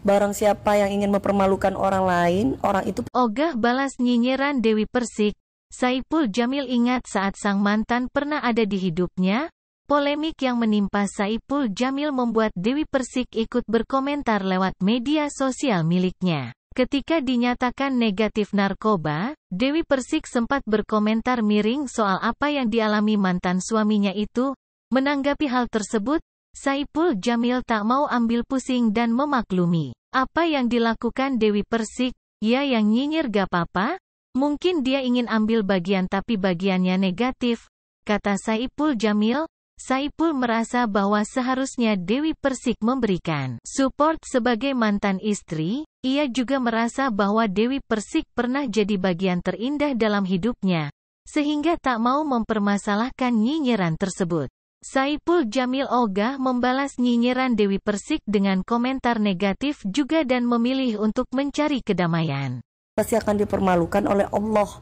Barang siapa yang ingin mempermalukan orang lain, orang itu... Ogah balas nyinyiran Dewi Persik, Saipul Jamil ingat saat sang mantan pernah ada di hidupnya, polemik yang menimpa Saipul Jamil membuat Dewi Persik ikut berkomentar lewat media sosial miliknya. Ketika dinyatakan negatif narkoba, Dewi Persik sempat berkomentar miring soal apa yang dialami mantan suaminya itu. Menanggapi hal tersebut, Saipul Jamil tak mau ambil pusing dan memaklumi. Apa yang dilakukan Dewi Persik, ya yang nyinyir gak apa-apa? Mungkin dia ingin ambil bagian tapi bagiannya negatif, kata Saipul Jamil. Saipul merasa bahwa seharusnya Dewi Persik memberikan support sebagai mantan istri, ia juga merasa bahwa Dewi Persik pernah jadi bagian terindah dalam hidupnya, sehingga tak mau mempermasalahkan nyinyiran tersebut. Saipul Jamil Oga membalas nyinyiran Dewi Persik dengan komentar negatif juga dan memilih untuk mencari kedamaian. Pasti akan dipermalukan oleh Allah.